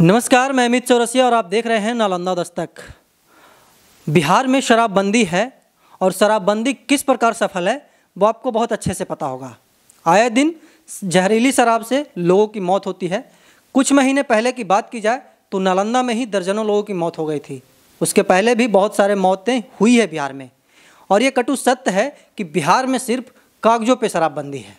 नमस्कार मैं अमित चौरसिया और आप देख रहे हैं नालंदा दस्तक बिहार में शराबबंदी है और शराबबंदी किस प्रकार सफल है वो आपको बहुत अच्छे से पता होगा आए दिन जहरीली शराब से लोगों की मौत होती है कुछ महीने पहले की बात की जाए तो नालंदा में ही दर्जनों लोगों की मौत हो गई थी उसके पहले भी बहुत सारे मौतें हुई है बिहार में और ये कटु सत्य है कि बिहार में सिर्फ कागजों पर शराबबंदी है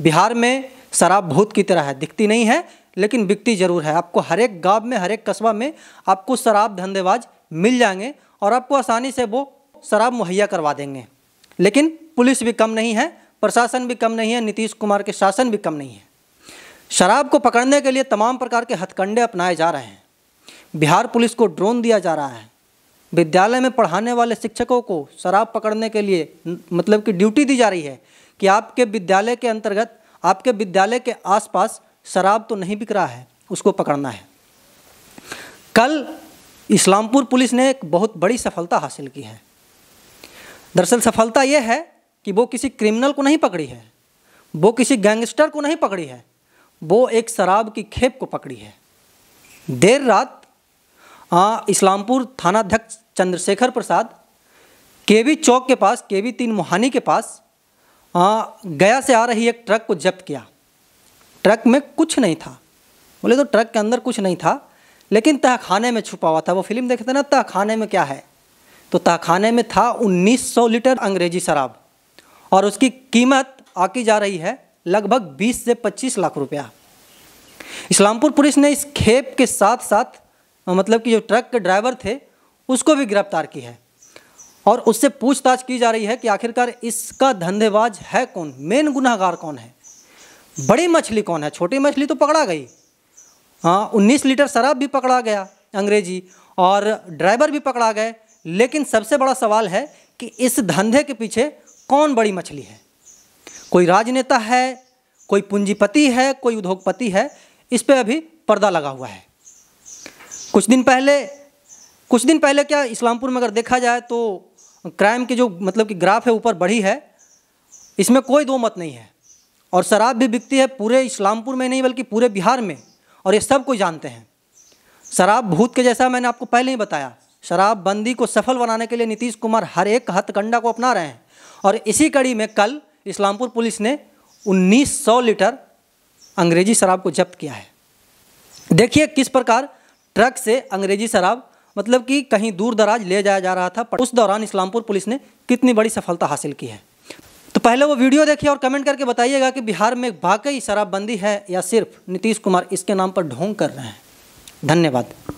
बिहार में शराब भूत की तरह है दिखती नहीं है लेकिन बिकती ज़रूर है आपको हर एक गाँव में हर एक कस्बा में आपको शराब धंधेबाज मिल जाएंगे और आपको आसानी से वो शराब मुहैया करवा देंगे लेकिन पुलिस भी कम नहीं है प्रशासन भी कम नहीं है नीतीश कुमार के शासन भी कम नहीं है शराब को पकड़ने के लिए तमाम प्रकार के हथकंडे अपनाए जा रहे हैं बिहार पुलिस को ड्रोन दिया जा रहा है विद्यालय में पढ़ाने वाले शिक्षकों को शराब पकड़ने के लिए मतलब कि ड्यूटी दी जा रही है कि आपके विद्यालय के अंतर्गत आपके विद्यालय के आसपास शराब तो नहीं बिक रहा है उसको पकड़ना है कल इस्लामपुर पुलिस ने एक बहुत बड़ी सफलता हासिल की है दरअसल सफलता यह है कि वो किसी क्रिमिनल को नहीं पकड़ी है वो किसी गैंगस्टर को नहीं पकड़ी है वो एक शराब की खेप को पकड़ी है देर रात इस्लामपुर थानाध्यक्ष चंद्रशेखर प्रसाद केवी चौक के पास केवी तीन मोहानी के पास आ, गया से आ रही एक ट्रक को जब्त किया ट्रक में कुछ नहीं था बोले तो ट्रक के अंदर कुछ नहीं था लेकिन तहखाने में छुपा हुआ था वो फिल्म देखते थे ना तहखाने में क्या है तो तहखाने में था 1900 लीटर अंग्रेजी शराब और उसकी कीमत आकी जा रही है लगभग 20 से 25 लाख रुपया इस्लामपुर पुलिस ने इस खेप के साथ साथ मतलब कि जो ट्रक के ड्राइवर थे उसको भी गिरफ्तार की है और उससे पूछताछ की जा रही है कि आखिरकार इसका धंधेबाज है कौन मेन गुनाहगार कौन है बड़ी मछली कौन है छोटी मछली तो पकड़ा गई हाँ उन्नीस लीटर शराब भी पकड़ा गया अंग्रेजी और ड्राइवर भी पकड़ा गए लेकिन सबसे बड़ा सवाल है कि इस धंधे के पीछे कौन बड़ी मछली है कोई राजनेता है कोई पूंजीपति है कोई उद्योगपति है इस पर अभी पर्दा लगा हुआ है कुछ दिन पहले कुछ दिन पहले क्या इस्लामपुर में अगर देखा जाए तो क्राइम के जो मतलब कि ग्राफ है ऊपर बढ़ी है इसमें कोई दो मत नहीं है और शराब भी बिकती है पूरे इस्लामपुर में नहीं बल्कि पूरे बिहार में और ये सब कोई जानते हैं शराब भूत के जैसा मैंने आपको पहले ही बताया शराबबंदी को सफल बनाने के लिए नीतीश कुमार हर एक हथकंडा को अपना रहे हैं और इसी कड़ी में कल इस्लामपुर पुलिस ने 1900 लीटर अंग्रेजी शराब को जब्त किया है देखिए किस प्रकार ट्रक से अंग्रेजी शराब मतलब कि कहीं दूर दराज ले जाया जा रहा था पर उस दौरान इस्लामपुर पुलिस ने कितनी बड़ी सफलता हासिल की है तो पहले वो वीडियो देखिए और कमेंट करके बताइएगा कि बिहार में वाकई शराबबंदी है या सिर्फ नीतीश कुमार इसके नाम पर ढोंग कर रहे हैं धन्यवाद